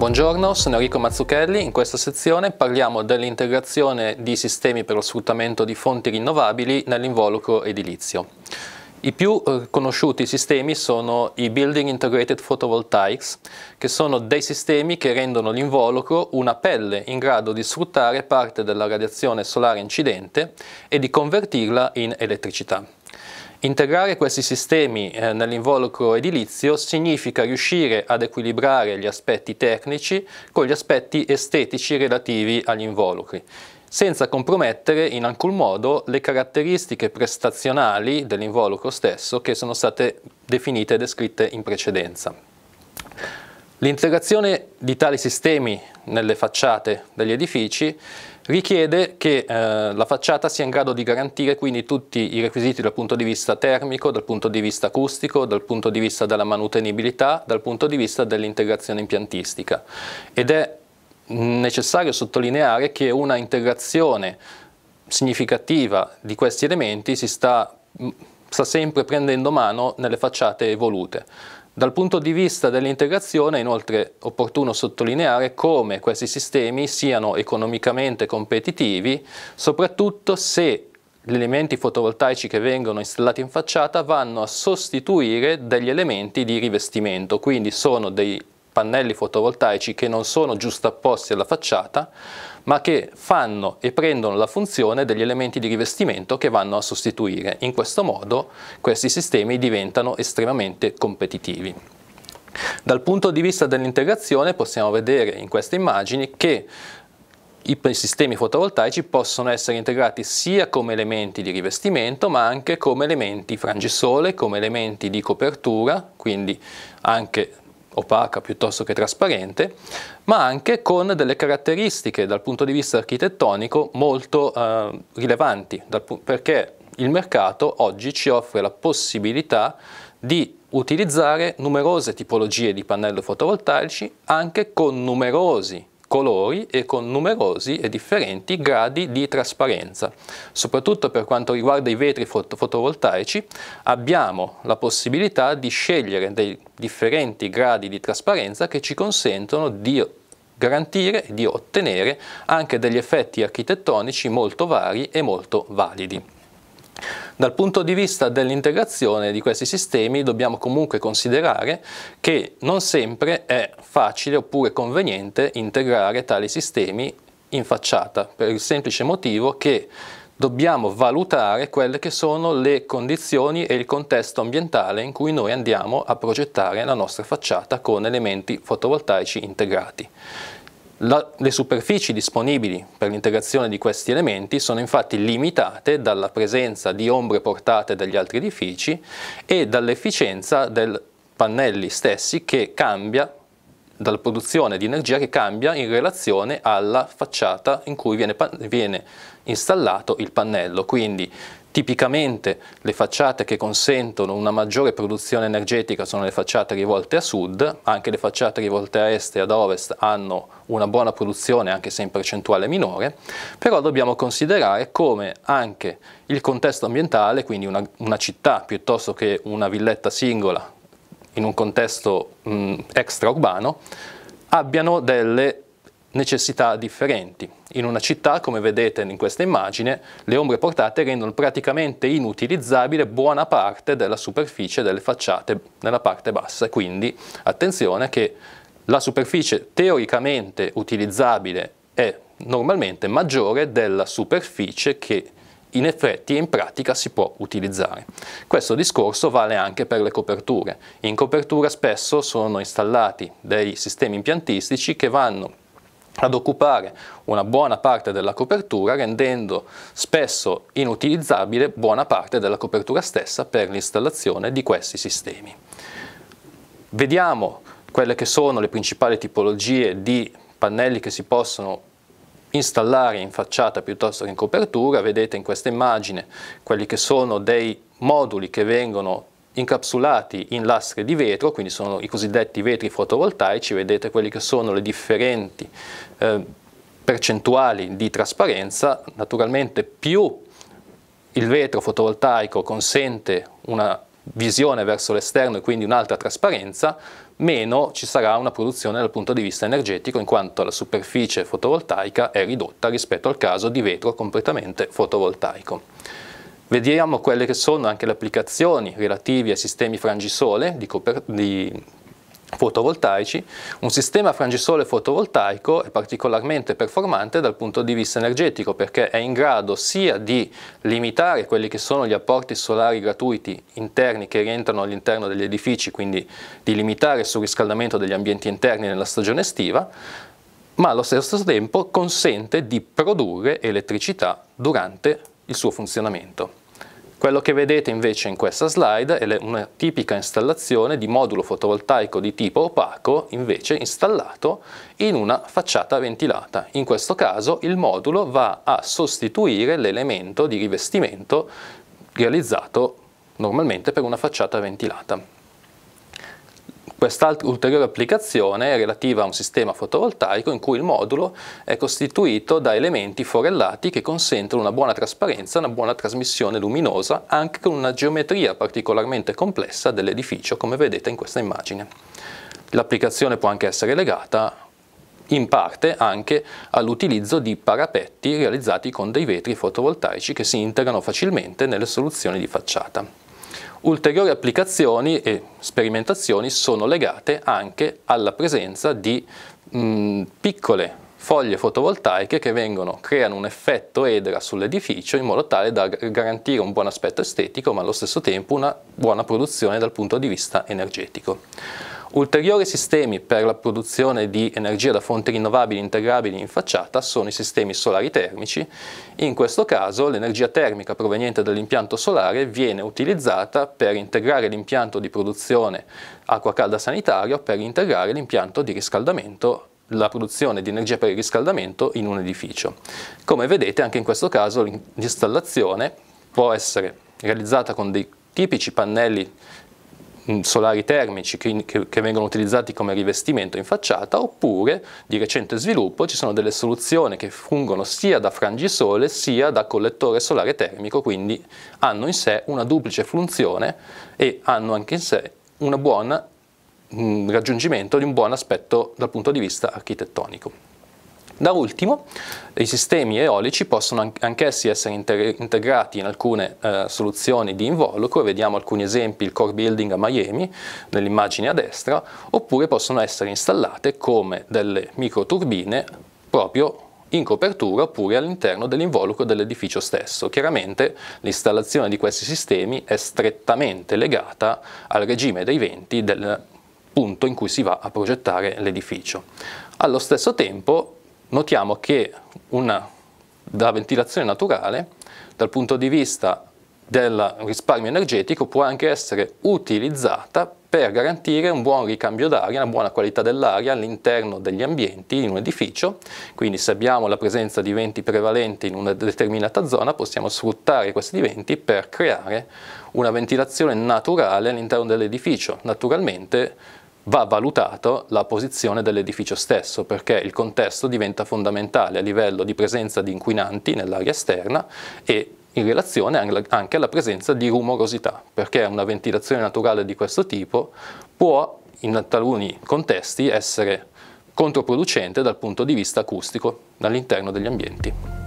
Buongiorno, sono Enrico Mazzucchelli. In questa sezione parliamo dell'integrazione di sistemi per lo sfruttamento di fonti rinnovabili nell'involucro edilizio. I più eh, conosciuti sistemi sono i Building Integrated Photovoltaics, che sono dei sistemi che rendono l'involucro una pelle in grado di sfruttare parte della radiazione solare incidente e di convertirla in elettricità. Integrare questi sistemi eh, nell'involucro edilizio significa riuscire ad equilibrare gli aspetti tecnici con gli aspetti estetici relativi agli involucri senza compromettere in alcun modo le caratteristiche prestazionali dell'involucro stesso che sono state definite e descritte in precedenza. L'integrazione di tali sistemi nelle facciate degli edifici richiede che eh, la facciata sia in grado di garantire quindi tutti i requisiti dal punto di vista termico, dal punto di vista acustico, dal punto di vista della manutenibilità, dal punto di vista dell'integrazione impiantistica. Ed è necessario sottolineare che una integrazione significativa di questi elementi si sta, sta sempre prendendo mano nelle facciate evolute. Dal punto di vista dell'integrazione è inoltre opportuno sottolineare come questi sistemi siano economicamente competitivi, soprattutto se gli elementi fotovoltaici che vengono installati in facciata vanno a sostituire degli elementi di rivestimento, quindi sono dei pannelli fotovoltaici che non sono giustapposti alla facciata, ma che fanno e prendono la funzione degli elementi di rivestimento che vanno a sostituire. In questo modo questi sistemi diventano estremamente competitivi. Dal punto di vista dell'integrazione possiamo vedere in queste immagini che i sistemi fotovoltaici possono essere integrati sia come elementi di rivestimento ma anche come elementi frangisole, come elementi di copertura, quindi anche opaca piuttosto che trasparente, ma anche con delle caratteristiche dal punto di vista architettonico molto eh, rilevanti, dal, perché il mercato oggi ci offre la possibilità di utilizzare numerose tipologie di pannelli fotovoltaici anche con numerosi colori e con numerosi e differenti gradi di trasparenza. Soprattutto per quanto riguarda i vetri fot fotovoltaici abbiamo la possibilità di scegliere dei differenti gradi di trasparenza che ci consentono di garantire e di ottenere anche degli effetti architettonici molto vari e molto validi. Dal punto di vista dell'integrazione di questi sistemi dobbiamo comunque considerare che non sempre è facile oppure conveniente integrare tali sistemi in facciata, per il semplice motivo che dobbiamo valutare quelle che sono le condizioni e il contesto ambientale in cui noi andiamo a progettare la nostra facciata con elementi fotovoltaici integrati. La, le superfici disponibili per l'integrazione di questi elementi sono infatti limitate dalla presenza di ombre portate dagli altri edifici e dall'efficienza dei pannelli stessi che cambia dalla produzione di energia che cambia in relazione alla facciata in cui viene, viene installato il pannello. Quindi Tipicamente le facciate che consentono una maggiore produzione energetica sono le facciate rivolte a sud, anche le facciate rivolte a est e ad ovest hanno una buona produzione anche se in percentuale minore, però dobbiamo considerare come anche il contesto ambientale, quindi una, una città piuttosto che una villetta singola in un contesto mh, extraurbano, abbiano delle necessità differenti. In una città, come vedete in questa immagine, le ombre portate rendono praticamente inutilizzabile buona parte della superficie delle facciate nella parte bassa, quindi attenzione che la superficie teoricamente utilizzabile è normalmente maggiore della superficie che in effetti e in pratica si può utilizzare. Questo discorso vale anche per le coperture. In copertura spesso sono installati dei sistemi impiantistici che vanno ad occupare una buona parte della copertura rendendo spesso inutilizzabile buona parte della copertura stessa per l'installazione di questi sistemi. Vediamo quelle che sono le principali tipologie di pannelli che si possono installare in facciata piuttosto che in copertura, vedete in questa immagine quelli che sono dei moduli che vengono incapsulati in lastre di vetro, quindi sono i cosiddetti vetri fotovoltaici, vedete quelle che sono le differenti eh, percentuali di trasparenza, naturalmente più il vetro fotovoltaico consente una visione verso l'esterno e quindi un'altra trasparenza, meno ci sarà una produzione dal punto di vista energetico in quanto la superficie fotovoltaica è ridotta rispetto al caso di vetro completamente fotovoltaico. Vediamo quelle che sono anche le applicazioni relative ai sistemi frangisole di, di fotovoltaici. Un sistema frangisole fotovoltaico è particolarmente performante dal punto di vista energetico perché è in grado sia di limitare quelli che sono gli apporti solari gratuiti interni che rientrano all'interno degli edifici, quindi di limitare il surriscaldamento degli ambienti interni nella stagione estiva, ma allo stesso tempo consente di produrre elettricità durante il suo funzionamento. Quello che vedete invece in questa slide è una tipica installazione di modulo fotovoltaico di tipo opaco, invece installato in una facciata ventilata. In questo caso il modulo va a sostituire l'elemento di rivestimento realizzato normalmente per una facciata ventilata. Quest'ulteriore applicazione è relativa a un sistema fotovoltaico in cui il modulo è costituito da elementi forellati che consentono una buona trasparenza e una buona trasmissione luminosa anche con una geometria particolarmente complessa dell'edificio come vedete in questa immagine. L'applicazione può anche essere legata in parte anche all'utilizzo di parapetti realizzati con dei vetri fotovoltaici che si integrano facilmente nelle soluzioni di facciata. Ulteriori applicazioni e sperimentazioni sono legate anche alla presenza di mh, piccole foglie fotovoltaiche che vengono, creano un effetto edera sull'edificio in modo tale da garantire un buon aspetto estetico ma allo stesso tempo una buona produzione dal punto di vista energetico. Ulteriori sistemi per la produzione di energia da fonti rinnovabili integrabili in facciata sono i sistemi solari termici. In questo caso l'energia termica proveniente dall'impianto solare viene utilizzata per integrare l'impianto di produzione acqua calda sanitario, per integrare l'impianto di riscaldamento la produzione di energia per il riscaldamento in un edificio. Come vedete anche in questo caso l'installazione può essere realizzata con dei tipici pannelli mm, solari termici che, che, vengono utilizzati come rivestimento in facciata oppure di recente sviluppo ci sono delle soluzioni che fungono sia da frangisole sia da collettore solare termico quindi hanno in sé una duplice funzione e hanno anche in sé una buona raggiungimento di un buon aspetto dal punto di vista architettonico. Da ultimo, i sistemi eolici possono anch'essi essere integrati in alcune eh, soluzioni di involucro, vediamo alcuni esempi, il core building a Miami, nell'immagine a destra, oppure possono essere installate come delle microturbine proprio in copertura oppure all'interno dell'involucro dell'edificio stesso. Chiaramente l'installazione di questi sistemi è strettamente legata al regime dei venti del punto in cui si va a progettare l'edificio. Allo stesso tempo notiamo che una, la ventilazione naturale dal punto di vista del risparmio energetico può anche essere utilizzata per garantire un buon ricambio d'aria, una buona qualità dell'aria all'interno degli ambienti in un edificio, quindi se abbiamo la presenza di venti prevalenti in una determinata zona possiamo sfruttare questi venti per creare una ventilazione naturale all'interno dell'edificio. Naturalmente va valutato la posizione dell'edificio stesso perché il contesto diventa fondamentale a livello di presenza di inquinanti nell'aria esterna e in relazione anche alla presenza di rumorosità, perché una ventilazione naturale di questo tipo può in taluni contesti essere controproducente dal punto di vista acustico all'interno degli ambienti.